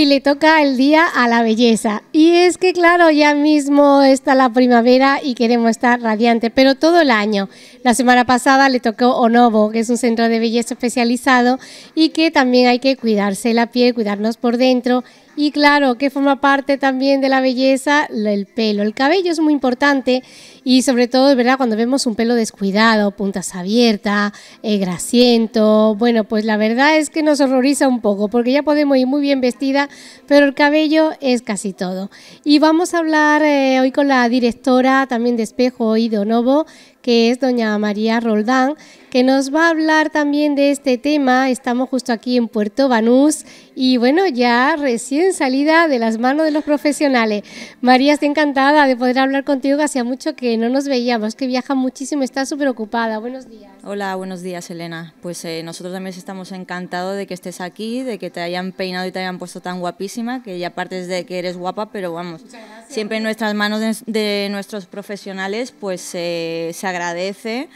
Hoy le toca el día a la belleza. Y es que claro, ya mismo está la primavera y queremos estar radiante, pero todo el año. La semana pasada le tocó Onovo, que es un centro de belleza especializado y que también hay que cuidarse la piel, cuidarnos por dentro, y claro, que forma parte también de la belleza el pelo. El cabello es muy importante y sobre todo, ¿verdad? Cuando vemos un pelo descuidado, puntas abiertas, eh, grasiento, bueno, pues la verdad es que nos horroriza un poco porque ya podemos ir muy bien vestida, pero el cabello es casi todo. Y vamos a hablar eh, hoy con la directora también de Espejo Oído Novo, que es doña María Roldán, que nos va a hablar también de este tema. Estamos justo aquí en Puerto Banús y bueno, ya recién salida de las manos de los profesionales. María, estoy encantada de poder hablar contigo, hacía mucho que no nos veíamos, que viaja muchísimo, está súper ocupada. Buenos días. Hola, buenos días Elena. Pues eh, nosotros también estamos encantados de que estés aquí, de que te hayan peinado y te hayan puesto tan guapísima, que ya aparte de que eres guapa, pero vamos, siempre en nuestras manos de, nuestros profesionales pues eh, se agradece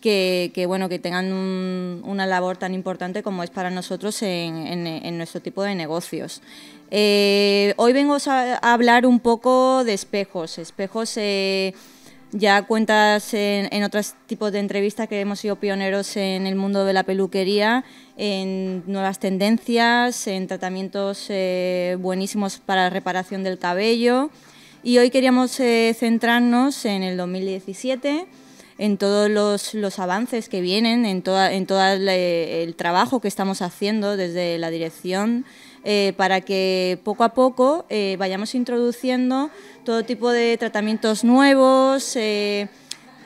que, bueno, que tengan una labor tan importante como es para nosotros en, nuestro tipo de negocios. Eh, hoy vengo a, a hablar un poco de espejos, espejos ya cuentas en, otros tipos de entrevistas que hemos sido pioneros en el mundo de la peluquería, en nuevas tendencias, en tratamientos eh, buenísimos para la reparación del cabello. Y hoy queríamos eh, centrarnos en el 2017, en todos los, avances que vienen, en todo el trabajo que estamos haciendo desde la dirección eh, para que poco a poco eh, vayamos introduciendo todo tipo de tratamientos nuevos, eh,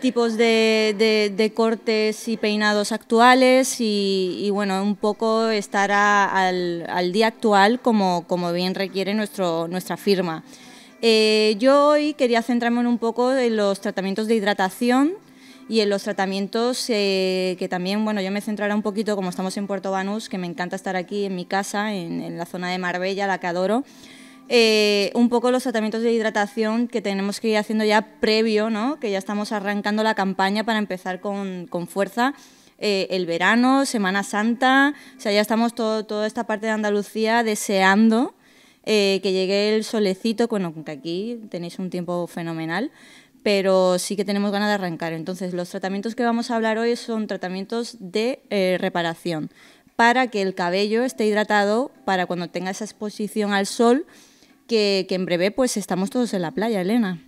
tipos de, cortes y peinados actuales y, bueno, un poco estar al, día actual como, bien requiere nuestra firma. yo hoy quería centrarme un poco en los tratamientos de hidratación y en los tratamientos, eh, que también, bueno, yo me centraré un poquito, como estamos en Puerto Banús, que me encanta estar aquí en mi casa, en, la zona de Marbella, la que adoro, eh, un poco los tratamientos de hidratación que tenemos que ir haciendo ya previo, ¿no? que ya estamos arrancando la campaña para empezar con, con fuerza. Eh, el verano, Semana Santa, o sea, ya estamos todo, toda esta parte de Andalucía deseando que llegue el solecito, bueno, que aquí tenéis un tiempo fenomenal, pero sí que tenemos ganas de arrancar. Entonces, los tratamientos que vamos a hablar hoy son tratamientos de eh, reparación para que el cabello esté hidratado para cuando tenga esa exposición al sol, que, en breve pues estamos todos en la playa, Elena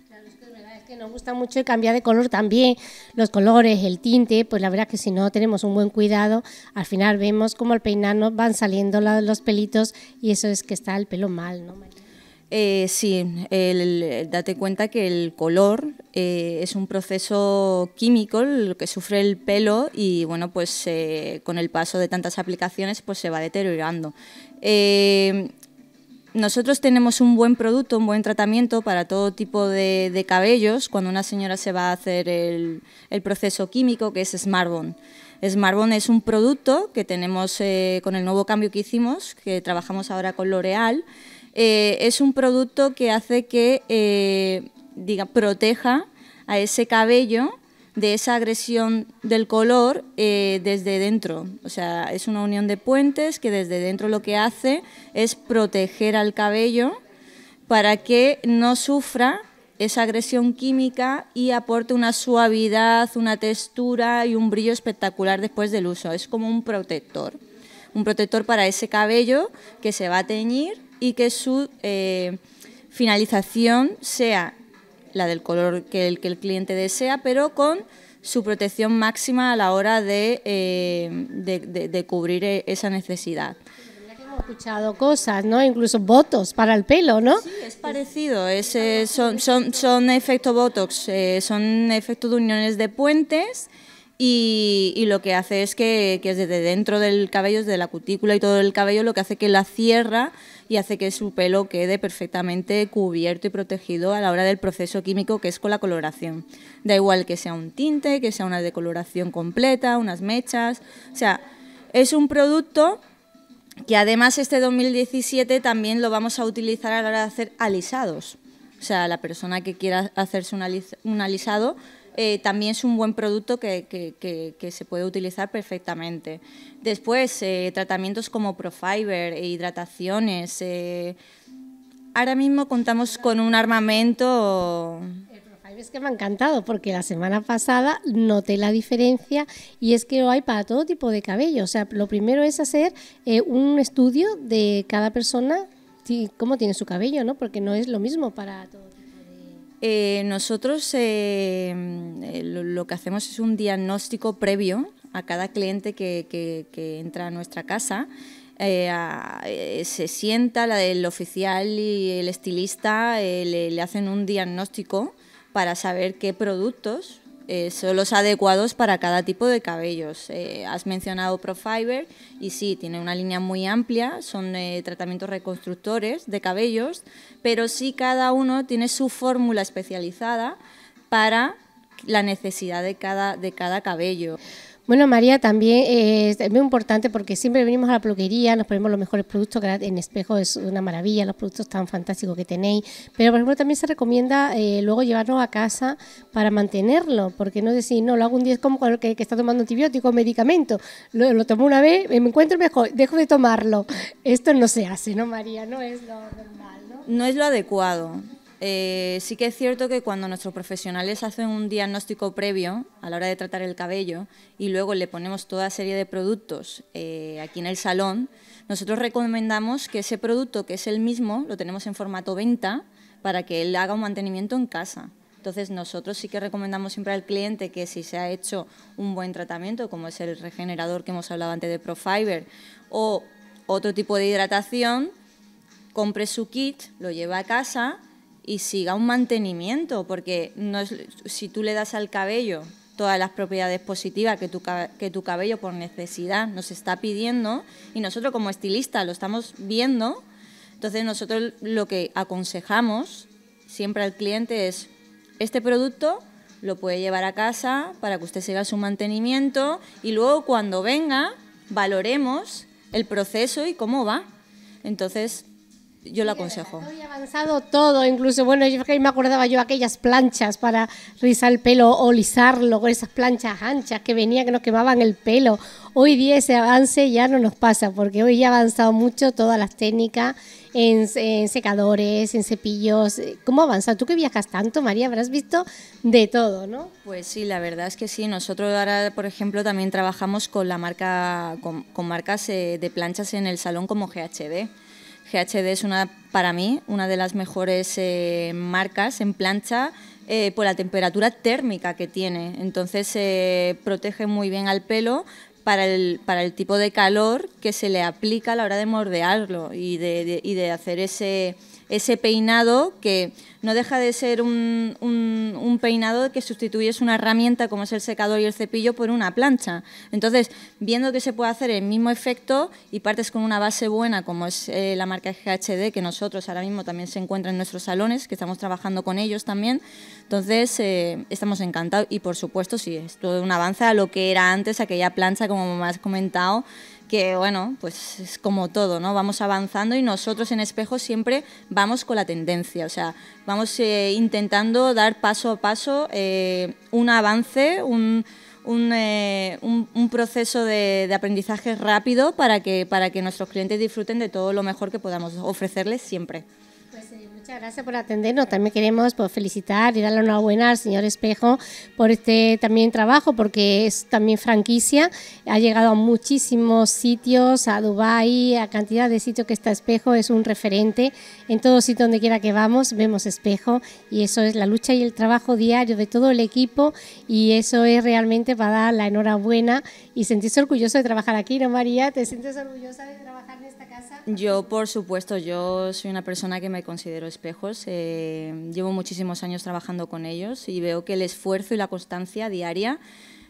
que nos gusta mucho cambiar de color también, los colores, el tinte, pues la verdad es que si no tenemos un buen cuidado, al final vemos como al peinarnos van saliendo los pelitos y eso es que está el pelo mal, ¿no, eh, sí, date cuenta que el color eh, es un proceso químico lo que sufre el pelo y bueno, pues eh, con el paso de tantas aplicaciones pues se va deteriorando. nosotros tenemos un buen producto, un buen tratamiento para todo tipo de, cabellos cuando una señora se va a hacer el, el proceso químico que es Smartbone. Smartbone es un producto que tenemos con el nuevo cambio que hicimos, que trabajamos ahora con L'Oreal. Eh, es un producto que hace que eh, diga, proteja a ese cabello de esa agresión del color eh, desde dentro. O sea, es una unión de puentes que desde dentro lo que hace es proteger al cabello para que no sufra esa agresión química y aporte una suavidad, una textura y un brillo espectacular después del uso. Es como un protector, un protector para ese cabello que se va a teñir y que su eh, finalización sea la del color que el, que el cliente desea, pero con su protección máxima a la hora de, eh, de, cubrir e, esa necesidad. Hemos escuchado cosas, Incluso botox para el pelo, ¿no? Sí, es parecido. Eh, son, son, son efecto botox, son efectos de uniones de puentes y, lo que hace es que, desde dentro del cabello, desde la cutícula y todo el cabello, lo que hace que la cierra y hace que su pelo quede perfectamente cubierto y protegido a la hora del proceso químico que es con la coloración. Da igual que sea un tinte, que sea una decoloración completa, unas mechas, o sea, es un producto que además este 2017 también lo vamos a utilizar a la hora de hacer alisados. O sea, la persona que quiera hacerse un alisado eh, también es un buen producto que, se puede utilizar perfectamente. Después, eh, tratamientos como Profiber, e hidrataciones. Eh, ahora mismo contamos con un armamento... El Profiber es que me ha encantado porque la semana pasada noté la diferencia y es que lo hay para todo tipo de cabello. O sea, lo primero es hacer un estudio de cada persona, cómo tiene su cabello, ¿no? Porque no es lo mismo para todo eh, nosotros eh, eh, lo, que hacemos es un diagnóstico previo a cada cliente que, entra a nuestra casa. se sienta la, el oficial y el estilista, le, hacen un diagnóstico para saber qué productos eh, son los adecuados para cada tipo de cabellos. Eh, has mencionado Profiber y sí, tiene una línea muy amplia, son eh, tratamientos reconstructores de cabellos, pero sí cada uno tiene su fórmula especializada para la necesidad de de cada cabello. Bueno, María, también eh, es muy importante porque siempre venimos a la peluquería, nos ponemos los mejores productos, en espejo es una maravilla, los productos tan fantásticos que tenéis, pero por ejemplo también se recomienda eh, luego llevarnos a casa para mantenerlo, porque no decir, no, lo hago un día, es como el que, está tomando antibiótico, medicamento, lo, lo, tomo una vez, me encuentro mejor, dejo de tomarlo. Esto no se hace, ¿no, María? No es lo normal, ¿no? No es lo adecuado. Eh, sí que es cierto que cuando nuestros profesionales hacen un diagnóstico previo a la hora de tratar el cabello y luego le ponemos toda serie de productos eh, aquí en el salón, nosotros recomendamos que ese producto que es el mismo lo tenemos en formato venta para que él haga un mantenimiento en casa. Entonces nosotros sí que recomendamos siempre al cliente que si se ha hecho un buen tratamiento, como es el regenerador que hemos hablado antes de Profiber, o otro tipo de hidratación, compre su kit, lo lleva a casa y siga un mantenimiento, porque si tú le das al cabello todas las propiedades positivas que tu, que tu cabello por necesidad nos está pidiendo, y nosotros como estilistas lo estamos viendo, entonces nosotros lo que aconsejamos siempre al cliente es, este producto lo puede llevar a casa para que usted siga su mantenimiento y luego cuando venga valoremos el proceso y cómo va. Entonces, yo la aconsejo. Hoy avanzado todo, incluso, bueno, yo me acordaba yo aquellas planchas para rizar el pelo o lisarlo, con esas planchas anchas que venían, que nos quemaban el pelo. Hoy día ese avance ya no nos pasa, porque hoy ya ha avanzado mucho todas las técnicas en, secadores, en cepillos. ¿Cómo ha avanzado? Tú que viajas tanto, María, habrás visto de todo, ¿no? Pues sí, la verdad es que sí. Nosotros ahora, por ejemplo, también trabajamos con la marca, con marcas eh, de planchas en el salón como GHD GHD es una, para mí, una de las mejores eh, marcas en plancha eh, por la temperatura térmica que tiene. Entonces eh, protege muy bien al pelo para el, para el tipo de calor que se le aplica a la hora de mordearlo y de hacer ese ese peinado que no deja de ser un, peinado que sustituyes una herramienta como es el secador y el cepillo por una plancha. Entonces, viendo que se puede hacer el mismo efecto y partes con una base buena como es eh, la marca GHD, que nosotros ahora mismo también se encuentra en nuestros salones, que estamos trabajando con ellos también, entonces eh, estamos encantados y por supuesto sí, es todo un avance a lo que era antes aquella plancha como me has comentado, que bueno, pues es como todo, ¿no? Vamos avanzando y nosotros en espejo siempre vamos con la tendencia, o sea, vamos eh, intentando dar paso a paso eh, un avance, un, eh, proceso de, aprendizaje rápido para que nuestros clientes disfruten de todo lo mejor que podamos ofrecerles siempre muchas gracias por atendernos. También queremos pues, felicitar y dar la enhorabuena al señor Espejo por este también trabajo, porque es también franquicia. Ha llegado a muchísimos sitios, a Dubái, a cantidad de sitios que está Espejo. Es un referente. En todo sitio donde quiera que vamos, vemos Espejo. Y eso es la lucha y el trabajo diario de todo el equipo. Y eso es realmente para dar la enhorabuena y sentirse orgulloso de trabajar aquí, ¿no, María? ¿Te sientes orgullosa de trabajar en esta casa? Yo, por supuesto, yo soy una persona que me considero pero Espejos. Eh, llevo muchísimos años trabajando con ellos y veo que el esfuerzo y la constancia diaria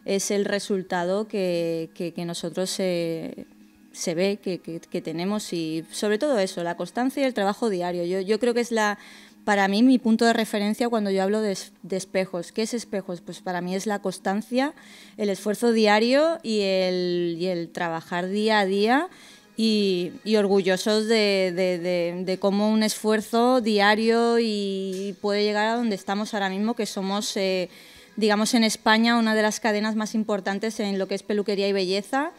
es el resultado que, nosotros eh, se ve que, tenemos y sobre todo eso, la constancia y el trabajo diario. Yo, creo que es la, para mí mi punto de referencia cuando yo hablo de, espejos. ¿Qué es espejos? Pues para mí es la constancia, el esfuerzo diario y y el trabajar día a día y, orgullosos de, cómo un esfuerzo diario y puede llegar a donde estamos ahora mismo, que somos, eh, digamos, en España una de las cadenas más importantes en lo que es peluquería y belleza.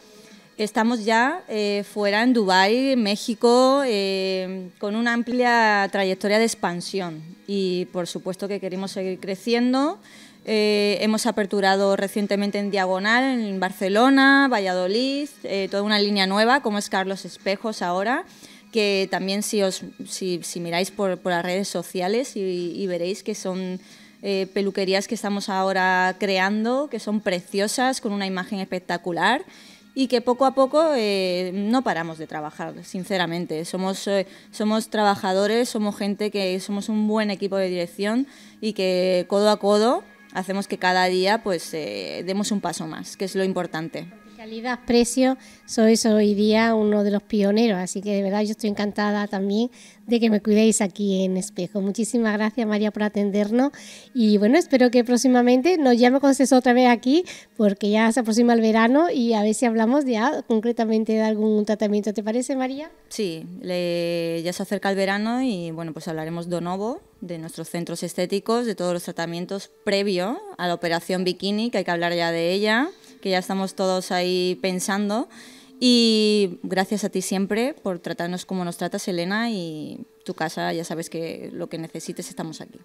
Estamos ya eh, fuera en Dubái, México, eh, con una amplia trayectoria de expansión y por supuesto que queremos seguir creciendo. Eh, hemos aperturado recientemente en Diagonal, en Barcelona, Valladolid, eh, toda una línea nueva, como es Carlos Espejos ahora, que también si, os, miráis por, las redes sociales y, veréis que son eh, peluquerías que estamos ahora creando, que son preciosas, con una imagen espectacular y que poco a poco no paramos de trabajar, sinceramente. Somos, somos trabajadores, somos gente que somos un buen equipo de dirección y que codo a codo hacemos que cada día pues eh, demos un paso más, que es lo importante. Calidad-precio, sois hoy día uno de los pioneros, así que de verdad yo estoy encantada también de que me cuidéis aquí en Espejo. Muchísimas gracias María por atendernos y bueno, espero que próximamente nos llame con César otra vez aquí porque ya se aproxima el verano y a ver si hablamos ya concretamente de algún tratamiento. ¿Te parece María? Sí, ya se acerca el verano y bueno, pues hablaremos de nuevo de nuestros centros estéticos, de todos los tratamientos previo a la operación bikini, que hay que hablar ya de ella que ya estamos todos ahí pensando. Y gracias a ti siempre por tratarnos como nos tratas, Elena, y tu casa, ya sabes que lo que necesites, estamos aquí.